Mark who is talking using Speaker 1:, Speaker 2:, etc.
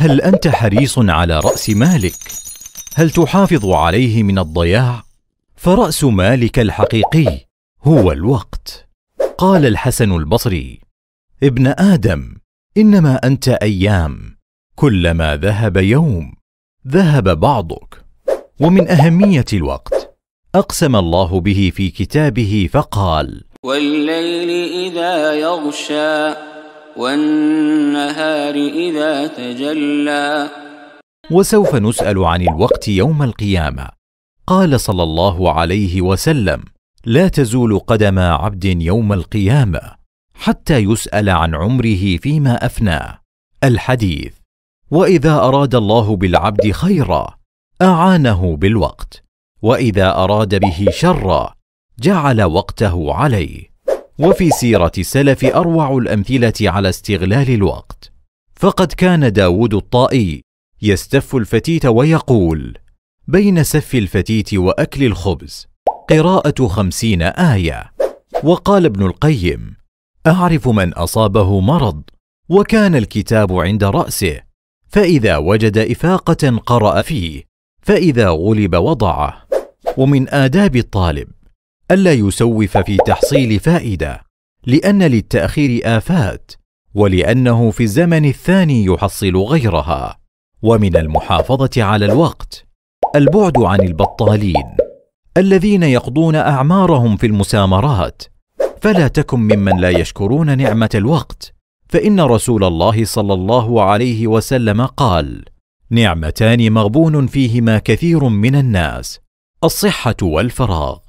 Speaker 1: هل أنت حريص على رأس مالك؟ هل تحافظ عليه من الضياع؟ فرأس مالك الحقيقي هو الوقت. قال الحسن البصري: ابن آدم، إنما أنت أيام، كلما ذهب يوم، ذهب بعضك. ومن أهمية الوقت، أقسم الله به في كتابه فقال:
Speaker 2: والليل إذا يغشى والنهار إذا تجلى
Speaker 1: وسوف نسأل عن الوقت يوم القيامة قال صلى الله عليه وسلم لا تزول قدم عبد يوم القيامة حتى يسأل عن عمره فيما أفناه الحديث واذا اراد الله بالعبد خيرا اعانه بالوقت واذا اراد به شرا جعل وقته عليه وفي سيرة السلف أروع الأمثلة على استغلال الوقت فقد كان داود الطائي يستف الفتيت ويقول بين سف الفتيت وأكل الخبز قراءة خمسين آية وقال ابن القيم أعرف من أصابه مرض وكان الكتاب عند رأسه فإذا وجد إفاقة قرأ فيه فإذا غلب وضعه ومن آداب الطالب ألا يسوف في تحصيل فائدة لأن للتأخير آفات ولأنه في الزمن الثاني يحصل غيرها ومن المحافظة على الوقت البعد عن البطالين الذين يقضون أعمارهم في المسامرات فلا تكن ممن لا يشكرون نعمة الوقت فإن رسول الله صلى الله عليه وسلم قال: نعمتان مغبون فيهما كثير من الناس الصحة والفراغ